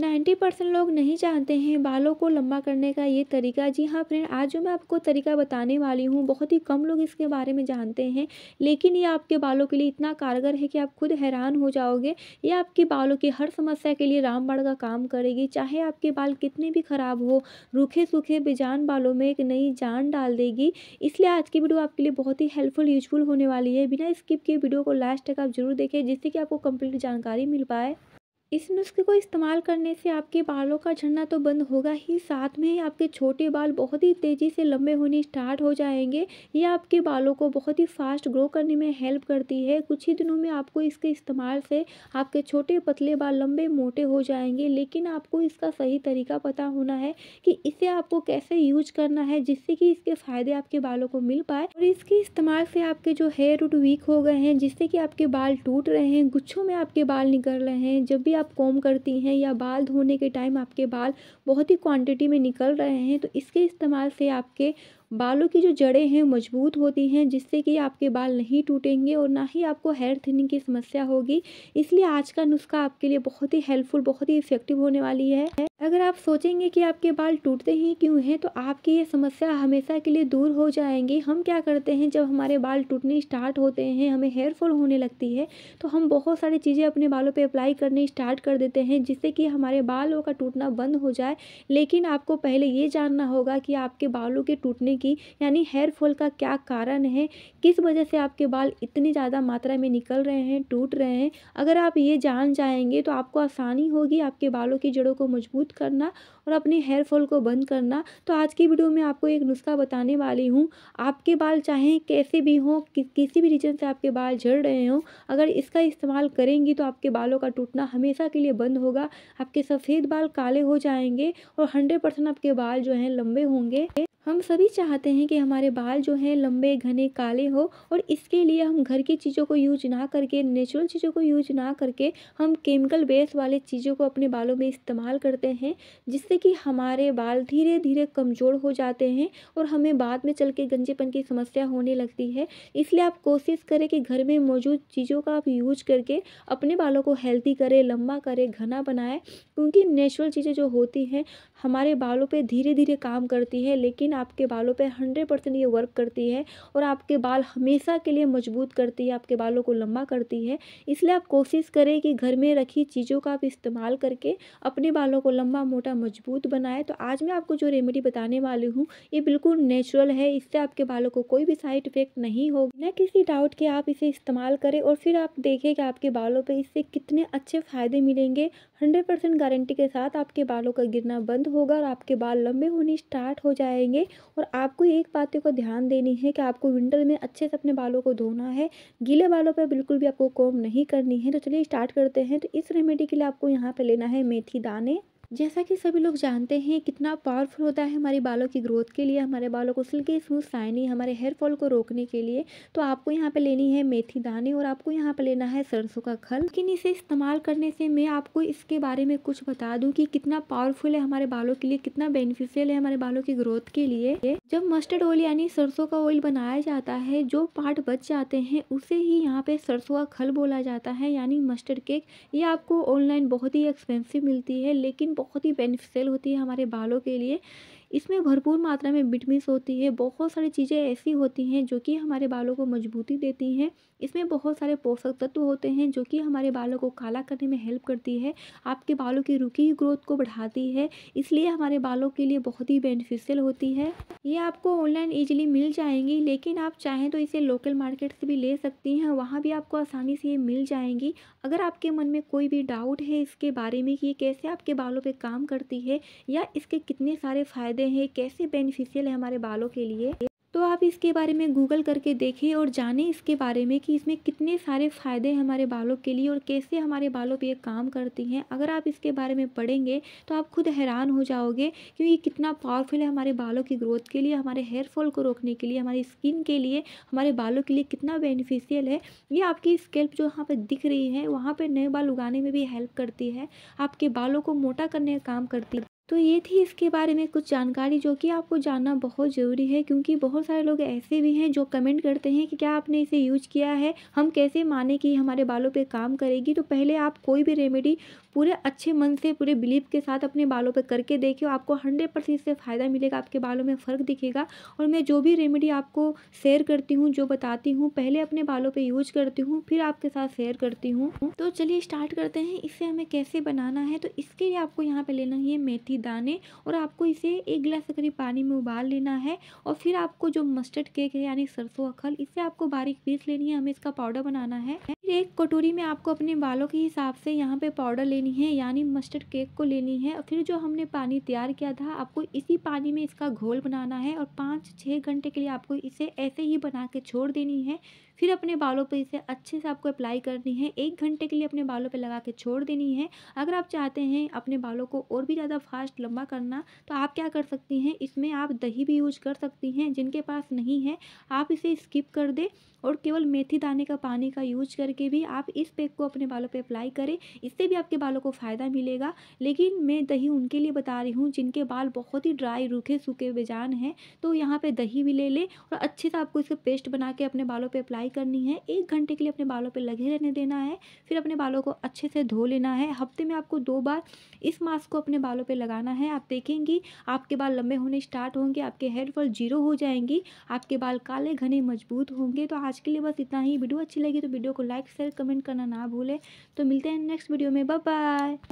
ninety percent लोग नहीं जानते हैं बालों को लंबा करने का ये तरीका जी हाँ फ्रेंड आज जो मैं आपको तरीका बताने वाली हूँ बहुत ही कम लोग इसके बारे में जानते हैं लेकिन ये आपके बालों के लिए इतना कारगर है कि आप खुद हैरान हो जाओगे ये आपके बालों की हर समस्या के लिए रामबाड़ का काम करेगी चाहे आपके बाल कितने भी ख़राब हो रूखे सूखे बेजान बालों में एक नई जान डाल देगी इसलिए आज की वीडियो आपके लिए बहुत ही हेल्पफुल यूजफुल होने वाली है बिना स्किप के वीडियो को लास्ट तक आप जरूर देखें जिससे कि आपको कंप्लीट जानकारी मिल पाए इस नुस्खे को इस्तेमाल करने से आपके बालों का झड़ना तो बंद होगा ही साथ में आपके छोटे बाल बहुत ही तेज़ी से लंबे होने स्टार्ट हो जाएंगे ये आपके बालों को बहुत ही फास्ट ग्रो करने में हेल्प करती है कुछ ही दिनों में आपको इसके इस्तेमाल से आपके छोटे पतले बाल लंबे मोटे हो जाएंगे लेकिन आपको इसका सही तरीका पता होना है कि इसे आपको कैसे यूज करना है जिससे कि इसके फ़ायदे आपके बालों को मिल पाए और इसके इस्तेमाल से आपके जो हेयर रूट वीक हो गए हैं जिससे कि आपके बाल टूट रहे हैं गुच्छों में आपके बाल निकल रहे हैं जब भी आप कॉम करती हैं या बाल धोने के टाइम आपके बाल बहुत ही क्वांटिटी में निकल रहे हैं तो इसके इस्तेमाल से आपके बालों की जो जड़ें हैं मजबूत होती हैं जिससे कि आपके बाल नहीं टूटेंगे और ना ही आपको हेयर थिनिंग की समस्या होगी इसलिए आज का नुस्खा आपके लिए बहुत ही हेल्पफुल बहुत ही इफेक्टिव होने वाली है अगर आप सोचेंगे कि आपके बाल टूटते ही क्यों हैं तो आपकी ये समस्या हमेशा के लिए दूर हो जाएंगी हम क्या करते हैं जब हमारे बाल टूटने स्टार्ट होते हैं हमें हेयर फॉल होने लगती है तो हम बहुत सारी चीज़ें अपने बालों पर अप्लाई करने स्टार्ट कर देते हैं जिससे कि हमारे बालों का टूटना बंद हो जाए लेकिन आपको पहले ये जानना होगा कि आपके बालों के टूटने की यानी हेयर फॉल का क्या कारण है किस वजह से आपके बाल इतनी ज़्यादा मात्रा में निकल रहे हैं टूट रहे हैं अगर आप ये जान जाएंगे तो आपको आसानी होगी आपके बालों की जड़ों को मजबूत करना और अपने हेयर फॉल को बंद करना तो आज की वीडियो में आपको एक नुस्खा बताने वाली हूँ आपके बाल चाहे कैसे भी हों कि, किसी भी रीजन से आपके बाल झड़ रहे हों अगर इसका इस्तेमाल करेंगी तो आपके बालों का टूटना हमेशा के लिए बंद होगा आपके सफ़ेद बाल काले हो जाएंगे और हंड्रेड परसेंट आपके बाल जो हैं लंबे होंगे हम सभी चाहते हैं कि हमारे बाल जो हैं लंबे घने काले हो और इसके लिए हम घर की चीज़ों को यूज ना करके नेचुरल चीज़ों को यूज ना करके हम केमिकल बेस वाले चीज़ों को अपने बालों में इस्तेमाल करते हैं जिससे कि हमारे बाल धीरे धीरे कमज़ोर हो जाते हैं और हमें बाद में चल के गंजेपन की समस्या होने लगती है इसलिए आप कोशिश करें कि घर में मौजूद चीज़ों का आप यूज करके अपने बालों को हेल्दी करें लंबा करें घना बनाए क्योंकि नेचुरल चीज़ें जो होती हैं हमारे बालों पर धीरे धीरे काम करती है लेकिन दिन आपके बालों पर हंड्रेड परसेंट ये वर्क करती है और आपके बाल हमेशा के लिए मजबूत करती है आपके बालों को लंबा करती है इसलिए आप कोशिश करें कि घर में रखी चीज़ों का आप इस्तेमाल करके अपने बालों को लंबा मोटा मजबूत बनाएं तो आज मैं आपको जो रेमेडी बताने वाली हूँ ये बिल्कुल नेचुरल है इससे आपके बालों को कोई भी साइड इफेक्ट नहीं होगी न किसी डाउट के आप इसे इस्तेमाल करें और फिर आप देखें कि आपके बालों पर इससे कितने अच्छे फ़ायदे मिलेंगे हंड्रेड गारंटी के साथ आपके बालों का गिरना बंद होगा और आपके बाल लंबे होने स्टार्ट हो जाएंगे है और आपको एक बात को ध्यान देनी है कि आपको विंटर में अच्छे से अपने बालों को धोना है गीले बालों पर बिल्कुल भी आपको कॉम नहीं करनी है तो चलिए स्टार्ट करते हैं तो इस रेमेडी के लिए आपको यहाँ पर लेना है मेथी दाने जैसा कि सभी लोग जानते हैं कितना पावरफुल होता है हमारे बालों की ग्रोथ के लिए हमारे बालों को सिल्की स्मूथ साइनी हमारे हेयर फॉल को रोकने के लिए तो आपको यहाँ पे लेनी है मेथी दाने और आपको यहाँ पे लेना है सरसों का खल लेकिन इसे इस्तेमाल करने से मैं आपको इसके बारे में कुछ बता दूँ कि कितना पावरफुल है हमारे बालों के लिए कितना बेनिफिशियल है हमारे बालों की ग्रोथ के लिए जब मस्टर्ड ऑयल यानी सरसों का ऑयल बनाया जाता है जो पार्ट बच जाते हैं उसे ही यहाँ पे सरसों का खल बोला जाता है यानी मस्टर्ड केक ये आपको ऑनलाइन बहुत ही एक्सपेंसिव मिलती है लेकिन बहुत ही बेनिफिशियल होती है हमारे बालों के लिए इसमें भरपूर मात्रा में विटमिन्स होती है बहुत सारी चीज़ें ऐसी होती हैं जो कि हमारे बालों को मजबूती देती हैं इसमें बहुत सारे पोषक तत्व होते हैं जो कि हमारे बालों को काला करने में हेल्प करती है आपके बालों की रुकी हुई ग्रोथ को बढ़ाती है इसलिए हमारे बालों के लिए बहुत ही बेनिफिशियल होती है ये आपको ऑनलाइन ईजिली मिल जाएंगी लेकिन आप चाहें तो इसे लोकल मार्केट से भी ले सकती हैं वहाँ भी आपको आसानी से ये मिल जाएंगी अगर आपके मन में कोई भी डाउट है इसके बारे में कि ये कैसे आपके बालों पर काम करती है या इसके कितने सारे फ़ायदे फायदे हैं कैसे बेनिफिशियल है हमारे बालों के लिए तो आप इसके बारे में गूगल करके देखें और जानें इसके बारे में कि इसमें कितने सारे फ़ायदे हैं हमारे बालों के लिए और कैसे हमारे बालों पे ये काम करती हैं अगर आप इसके बारे में पढ़ेंगे तो आप खुद हैरान हो जाओगे क्योंकि कितना पावरफुल है हमारे बालों की ग्रोथ के लिए हमारे हेयर फॉल को रोकने के लिए हमारी स्किन के लिए हमारे बालों के लिए कितना बेनिफिशियल है ये आपकी स्केल्प जो यहाँ पर दिख रही है वहाँ पर नए बाल उगाने में भी हेल्प करती है आपके बालों को मोटा करने का काम करती है तो ये थी इसके बारे में कुछ जानकारी जो कि आपको जानना बहुत ज़रूरी है क्योंकि बहुत सारे लोग ऐसे भी हैं जो कमेंट करते हैं कि क्या आपने इसे यूज किया है हम कैसे माने कि हमारे बालों पे काम करेगी तो पहले आप कोई भी रेमेडी पूरे अच्छे मन से पूरे बिलीव के साथ अपने बालों पे करके देखिए आपको हंड्रेड परसेंट इससे फ़ायदा मिलेगा आपके बालों में फ़र्क दिखेगा और मैं जो भी रेमेडी आपको शेयर करती हूँ जो बताती हूँ पहले अपने बालों पर यूज करती हूँ फिर आपके साथ शेयर करती हूँ तो चलिए स्टार्ट करते हैं इससे हमें कैसे बनाना है तो इसके लिए आपको यहाँ पर लेना है मेथी दाने और आपको इसे एक गिलास के करीब पानी में उबाल लेना है और फिर आपको जो मस्टर्ड केक है यानी सरसों का खल इसे आपको बारीक पीस लेनी है हमें इसका पाउडर बनाना है फिर एक कटोरी में आपको अपने बालों के हिसाब से यहाँ पे पाउडर लेनी है यानी मस्टर्ड केक को लेनी है और फिर जो हमने पानी तैयार किया था आपको इसी पानी में इसका घोल बनाना है और पाँच छः घंटे के लिए आपको इसे ऐसे ही बना के छोड़ देनी है फिर अपने बालों पर इसे अच्छे से आपको अप्लाई करनी है एक घंटे के लिए अपने बालों पर लगा के छोड़ देनी है अगर आप चाहते हैं अपने बालों को और भी ज़्यादा फास्ट लंबा करना तो आप क्या कर सकती हैं इसमें आप दही भी यूज कर सकती हैं जिनके पास नहीं है आप इसे स्किप कर दें और केवल मेथी दाने का पानी का यूज करके भी आप इस पैक को अपने बालों पर अप्लाई करें इससे भी आपके बालों को फ़ायदा मिलेगा लेकिन मैं दही उनके लिए बता रही हूँ जिनके बाल बहुत ही ड्राई रूखे सूखे बेजान हैं तो यहाँ पर दही भी ले लें और अच्छे से आपको इसे पेस्ट बना के अपने बालों पर अप्लाई करनी है एक घंटे के लिए अपने बालों पर लगे रहने देना है फिर अपने बालों को अच्छे से धो लेना है हफ्ते में आपको दो बार इस मास्क को अपने बालों पर लगाना है आप देखेंगी आपके बाल लंबे होने स्टार्ट होंगे आपके हेयर फॉल जीरो हो जाएंगी आपके बाल काले घने मजबूत होंगे तो आज के लिए बस इतना ही वीडियो अच्छी लगी तो वीडियो को लाइक शेयर कमेंट करना ना भूलें तो मिलते हैं नेक्स्ट वीडियो में बाय